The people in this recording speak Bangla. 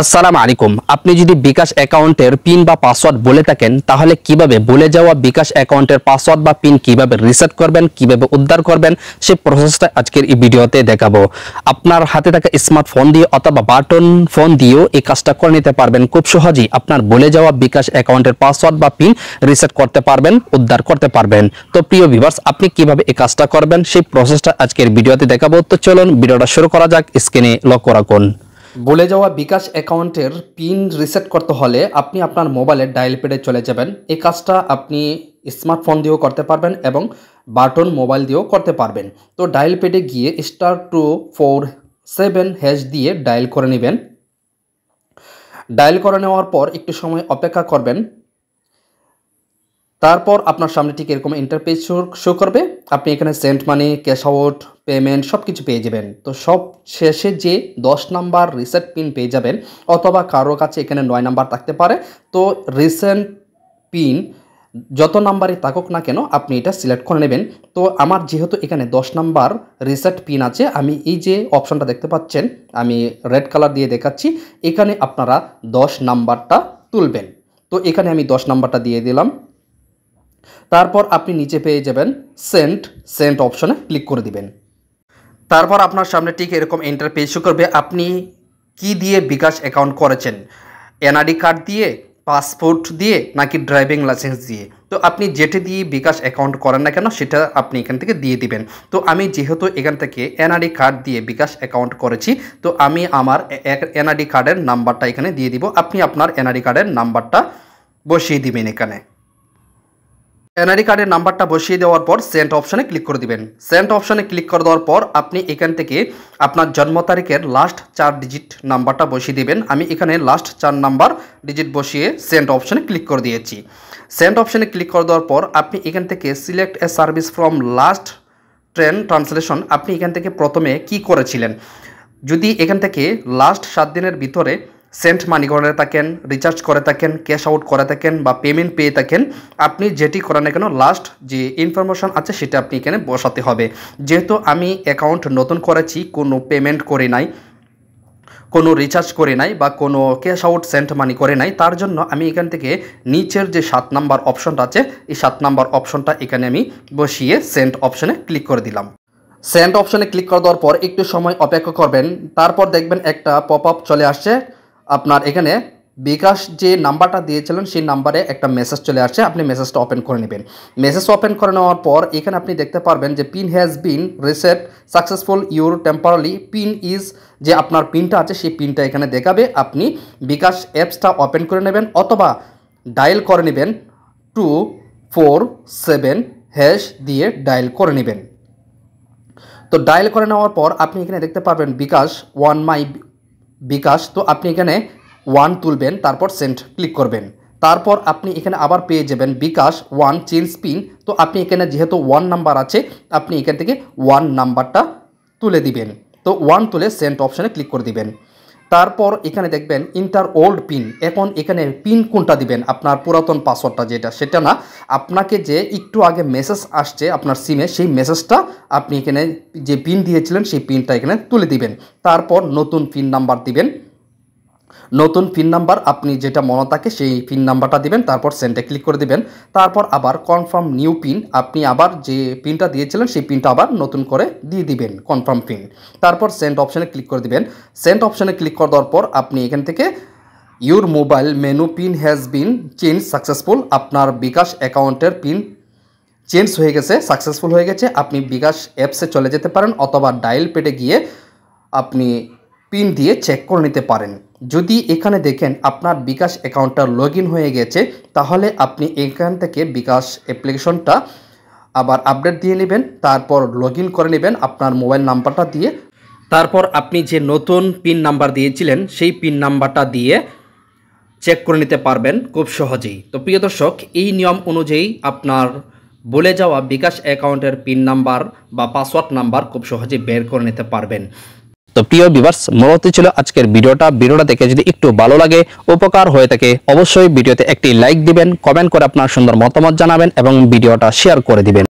আসসালাম আলাইকুম আপনি যদি বিকাশ অ্যাকাউন্টের পিন বা পাসওয়ার্ড বলে থাকেন তাহলে কিভাবে বলে যাওয়া বিকাশ অ্যাকাউন্টের পাসওয়ার্ড বা পিন কিভাবে রিসেট করবেন কিভাবে উদ্ধার করবেন সেই প্রসেসটা আজকের এই ভিডিওতে দেখাবো আপনার হাতে থাকা স্মার্টফোন দিয়ে অথবা বাটন ফোন দিয়েও এই কাজটা করে নিতে পারবেন খুব সহজেই আপনার বলে যাওয়া বিকাশ অ্যাকাউন্টের পাসওয়ার্ড বা পিন রিসেট করতে পারবেন উদ্ধার করতে পারবেন তো প্রিয় ভিভার্স আপনি কিভাবে এই কাজটা করবেন সেই প্রসেসটা আজকের ভিডিওতে দেখাবো তো চলুন ভিডিওটা শুরু করা যাক স্ক্রিনে করা রাখুন বলে যাওয়া বিকাশ অ্যাকাউন্টের পিন রিসেট করতে হলে আপনি আপনার মোবাইলের ডায়াল প্যাডে চলে যাবেন এই কাজটা আপনি স্মার্টফোন দিয়েও করতে পারবেন এবং বাটন মোবাইল দিয়েও করতে পারবেন তো ডায়াল প্যাডে গিয়ে star two four seven hash দিয়ে ডায়াল করে নেবেন ডায়াল করে নেওয়ার পর একটু সময় অপেক্ষা করবেন তারপর আপনার সামনে ঠিক এরকম ইন্টারপেজ শো করবে আপনি এখানে send money cash out payment সব কিছু পেয়ে যাবেন তো সব শেষে যে দশ নাম্বার রিসেট পিন পেয়ে যাবেন অথবা কারো কাছে এখানে নয় নাম্বার থাকতে পারে তো রিসেন্ট পিন যত নাম্বারই থাকুক না কেন আপনি এটা সিলেক্ট করে নেবেন তো আমার যেহেতু এখানে দশ নাম্বার রিসেট পিন আছে আমি এই যে অপশনটা দেখতে পাচ্ছেন আমি রেড কালার দিয়ে দেখাচ্ছি এখানে আপনারা দশ নাম্বারটা তুলবেন তো এখানে আমি দশ নাম্বারটা দিয়ে দিলাম তারপর আপনি নিচে পেয়ে যাবেন সেন্ট সেন্ট অপশনে ক্লিক করে দিবেন তারপর আপনার সামনে ঠিক এরকম এন্টার পেশ করবে আপনি কি দিয়ে বিকাশ অ্যাকাউন্ট করেছেন এনআরডি কার্ড দিয়ে পাসপোর্ট দিয়ে নাকি ড্রাইভিং লাইসেন্স দিয়ে তো আপনি যেটি দিয়ে বিকাশ অ্যাকাউন্ট করেন না কেন সেটা আপনি এখান থেকে দিয়ে দিবেন তো আমি যেহেতু এখান থেকে এনআরডি কার্ড দিয়ে বিকাশ অ্যাকাউন্ট করেছি তো আমি আমার এনআরডি কার্ডের নাম্বারটা এখানে দিয়ে দিব আপনি আপনার এনআরডি কার্ডের নাম্বারটা বসিয়ে দিবেন এখানে এনআরি কার্ডের নাম্বারটা বসিয়ে দেওয়ার পর সেন্ট অপশনে ক্লিক করে দিবেন সেন্ট অপশনে ক্লিক করে দেওয়ার পর আপনি এখান থেকে আপনার জন্ম তারিখের লাস্ট চার ডিজিট নাম্বারটা বসিয়ে দিবেন আমি এখানে লাস্ট চার নাম্বার ডিজিট বসিয়ে সেন্ট অপশনে ক্লিক করে দিয়েছি সেন্ট অপশনে ক্লিক করে দেওয়ার পর আপনি এখান থেকে select a service from last train translation আপনি এখান থেকে প্রথমে কি করেছিলেন যদি এখান থেকে লাস্ট সাত দিনের ভিতরে সেন্ট মানি করে থাকেন রিচার্জ করে থাকেন ক্যাশ আউট করে থাকেন বা পেমেন্ট পেয়ে থাকেন আপনি যেটি করেন কেন লাস্ট যে ইনফরমেশন আছে সেটা আপনি এখানে বসাতে হবে যেহেতু আমি অ্যাকাউন্ট নতুন করেছি কোনো পেমেন্ট করে নাই কোনো রিচার্জ করে নাই বা কোনো ক্যাশ আউট সেন্ট মানি করে নাই তার জন্য আমি এখান থেকে নিচের যে সাত নাম্বার অপশনটা আছে এই সাত নাম্বার অপশনটা এখানে আমি বসিয়ে সেন্ট অপশনে ক্লিক করে দিলাম সেন্ট অপশনে ক্লিক করে দেওয়ার পর একটু সময় অপেক্ষা করবেন তারপর দেখবেন একটা পপ আপ চলে আসছে আপনার এখানে বিকাশ যে নাম্বারটা দিয়েছিলেন সেই নাম্বারে একটা মেসেজ চলে আসছে আপনি মেসেজটা ওপেন করে নেবেন মেসেজ ওপেন করে নেওয়ার পর এখানে আপনি দেখতে পারবেন যে pin has been reset successful your temporary pin is যে আপনার পিনটা আছে সেই পিনটা এখানে দেখাবে আপনি বিকাশ অ্যাপসটা ওপেন করে নেবেন অথবা ডায়াল করে নেবেন টু ফোর সেভেন হ্যাশ দিয়ে ডায়াল করে নেবেন তো ডায়াল করে নেওয়ার পর আপনি এখানে দেখতে পাবেন বিকাশ ওয়ান মাই বিকাশ তো আপনি এখানে ওয়ান তুলবেন তারপর সেন্ট ক্লিক করবেন তারপর আপনি এখানে আবার পেয়ে যাবেন বিকাশ ওয়ান চেঞ্জ পিন তো আপনি এখানে যেহেতু ওয়ান নাম্বার আছে আপনি এখান থেকে ওয়ান নাম্বারটা তুলে দিবেন তো ওয়ান তুলে সেন্ট অপশানে ক্লিক করে দিবেন তারপর এখানে দেখবেন ইন্টার ওল্ড পিন এখন এখানে পিন কোনটা দিবেন আপনার পুরাতন পাসওয়ার্ডটা যেটা সেটা না আপনাকে যে একটু আগে মেসেজ আসছে আপনার সিমে সেই মেসেজটা আপনি এখানে যে পিন দিয়েছিলেন সেই পিনটা এখানে তুলে দিবেন তারপর নতুন পিন নাম্বার দিবেন নতুন পিন নাম্বার আপনি যেটা মনে থাকে সেই পিন নাম্বারটা দিবেন তারপর সেন্ডে ক্লিক করে দিবেন তারপর আবার কনফার্ম নিউ পিন আপনি আবার যে পিনটা দিয়েছিলেন সেই পিনটা আবার নতুন করে দিয়ে দিবেন কনফার্ম পিন তারপর সেন্ট অপশানে ক্লিক করে দিবেন সেন্ট অপশানে ক্লিক করে দেওয়ার পর আপনি এখান থেকে your mobile menu pin has been change successful আপনার বিকাশ অ্যাকাউন্টের পিন চেঞ্জ হয়ে গেছে সাকসেসফুল হয়ে গেছে আপনি বিকাশ অ্যাপসে চলে যেতে পারেন অথবা ডায়েল পেটে গিয়ে আপনি পিন দিয়ে চেক করে নিতে পারেন যদি এখানে দেখেন আপনার বিকাশ অ্যাকাউন্টটা লগ হয়ে গেছে তাহলে আপনি এখান থেকে বিকাশ অ্যাপ্লিকেশনটা আবার আপডেট দিয়ে নেবেন তারপর লগ করে নেবেন আপনার মোবাইল নাম্বারটা দিয়ে তারপর আপনি যে নতুন পিন নাম্বার দিয়েছিলেন সেই পিন নাম্বারটা দিয়ে চেক করে নিতে পারবেন খুব সহজেই তো প্রিয় দর্শক এই নিয়ম অনুযায়ী আপনার বলে যাওয়া বিকাশ অ্যাকাউন্টের পিন নাম্বার বা পাসওয়ার্ড নাম্বার খুব সহজে বের করে নিতে পারবেন তো প্রিয় বিভার্স মূলত ছিল আজকের ভিডিওটা ভিডিওটা দেখে যদি একটু ভালো লাগে উপকার হয়ে থাকে অবশ্যই ভিডিওতে একটি লাইক দিবেন কমেন্ট করে আপনার সুন্দর মতামত জানাবেন এবং ভিডিওটা শেয়ার করে দিবেন